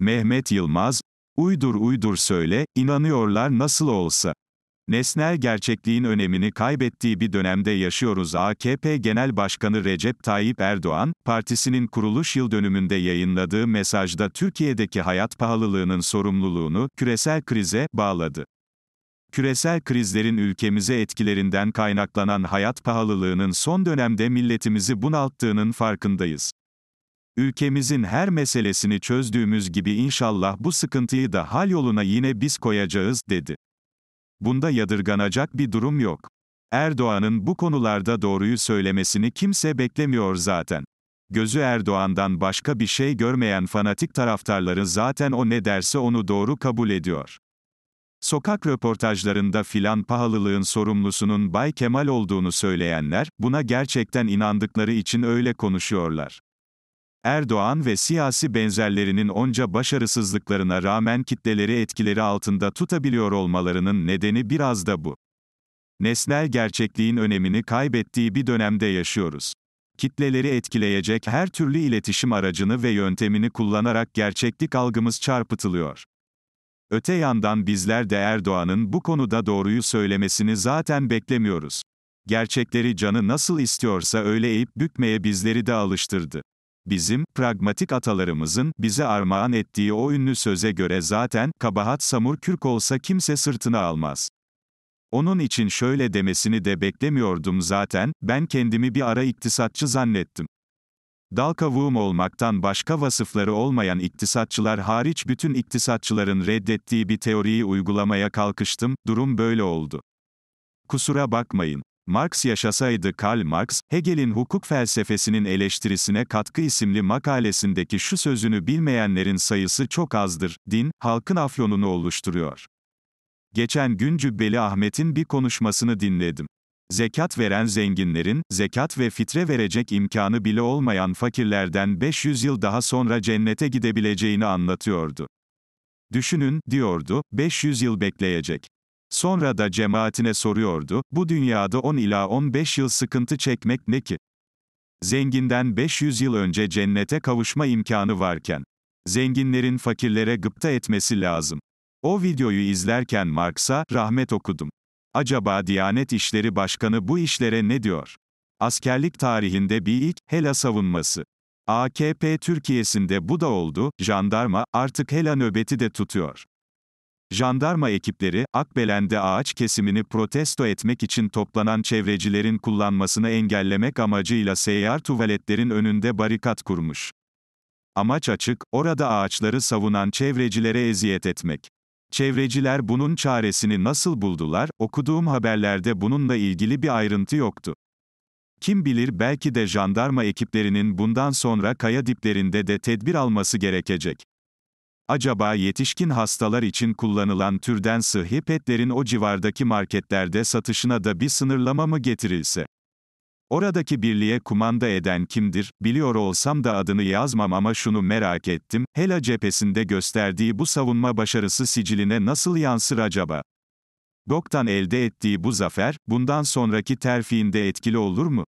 Mehmet Yılmaz, uydur uydur söyle, inanıyorlar nasıl olsa. Nesnel gerçekliğin önemini kaybettiği bir dönemde yaşıyoruz AKP Genel Başkanı Recep Tayyip Erdoğan, partisinin kuruluş yıl dönümünde yayınladığı mesajda Türkiye'deki hayat pahalılığının sorumluluğunu küresel krize bağladı. Küresel krizlerin ülkemize etkilerinden kaynaklanan hayat pahalılığının son dönemde milletimizi bunalttığının farkındayız. Ülkemizin her meselesini çözdüğümüz gibi inşallah bu sıkıntıyı da hal yoluna yine biz koyacağız, dedi. Bunda yadırganacak bir durum yok. Erdoğan'ın bu konularda doğruyu söylemesini kimse beklemiyor zaten. Gözü Erdoğan'dan başka bir şey görmeyen fanatik taraftarları zaten o ne derse onu doğru kabul ediyor. Sokak röportajlarında filan pahalılığın sorumlusunun Bay Kemal olduğunu söyleyenler, buna gerçekten inandıkları için öyle konuşuyorlar. Erdoğan ve siyasi benzerlerinin onca başarısızlıklarına rağmen kitleleri etkileri altında tutabiliyor olmalarının nedeni biraz da bu. Nesnel gerçekliğin önemini kaybettiği bir dönemde yaşıyoruz. Kitleleri etkileyecek her türlü iletişim aracını ve yöntemini kullanarak gerçeklik algımız çarpıtılıyor. Öte yandan bizler de Erdoğan'ın bu konuda doğruyu söylemesini zaten beklemiyoruz. Gerçekleri canı nasıl istiyorsa öyle eğip bükmeye bizleri de alıştırdı. Bizim, pragmatik atalarımızın, bize armağan ettiği o ünlü söze göre zaten, kabahat samur kürk olsa kimse sırtına almaz. Onun için şöyle demesini de beklemiyordum zaten, ben kendimi bir ara iktisatçı zannettim. Dal kavuğum olmaktan başka vasıfları olmayan iktisatçılar hariç bütün iktisatçıların reddettiği bir teoriyi uygulamaya kalkıştım, durum böyle oldu. Kusura bakmayın. Marx yaşasaydı Karl Marx, Hegel'in hukuk felsefesinin eleştirisine katkı isimli makalesindeki şu sözünü bilmeyenlerin sayısı çok azdır, din, halkın afyonunu oluşturuyor. Geçen gün Cübbeli Ahmet'in bir konuşmasını dinledim. Zekat veren zenginlerin, zekat ve fitre verecek imkanı bile olmayan fakirlerden 500 yıl daha sonra cennete gidebileceğini anlatıyordu. Düşünün, diyordu, 500 yıl bekleyecek. Sonra da cemaatine soruyordu, bu dünyada 10 ila 15 yıl sıkıntı çekmek ne ki? Zenginden 500 yıl önce cennete kavuşma imkanı varken, zenginlerin fakirlere gıpta etmesi lazım. O videoyu izlerken Marx'a rahmet okudum. Acaba Diyanet İşleri Başkanı bu işlere ne diyor? Askerlik tarihinde bir ilk, HELA savunması. AKP Türkiye'sinde bu da oldu, jandarma, artık HELA nöbeti de tutuyor. Jandarma ekipleri, Akbelen'de ağaç kesimini protesto etmek için toplanan çevrecilerin kullanmasını engellemek amacıyla seyyar tuvaletlerin önünde barikat kurmuş. Amaç açık, orada ağaçları savunan çevrecilere eziyet etmek. Çevreciler bunun çaresini nasıl buldular, okuduğum haberlerde bununla ilgili bir ayrıntı yoktu. Kim bilir belki de jandarma ekiplerinin bundan sonra kaya diplerinde de tedbir alması gerekecek. Acaba yetişkin hastalar için kullanılan türden sıhhi petlerin o civardaki marketlerde satışına da bir sınırlama mı getirilse? Oradaki birliğe kumanda eden kimdir, biliyor olsam da adını yazmam ama şunu merak ettim, Hela cephesinde gösterdiği bu savunma başarısı siciline nasıl yansır acaba? Gok'tan elde ettiği bu zafer, bundan sonraki terfiinde etkili olur mu?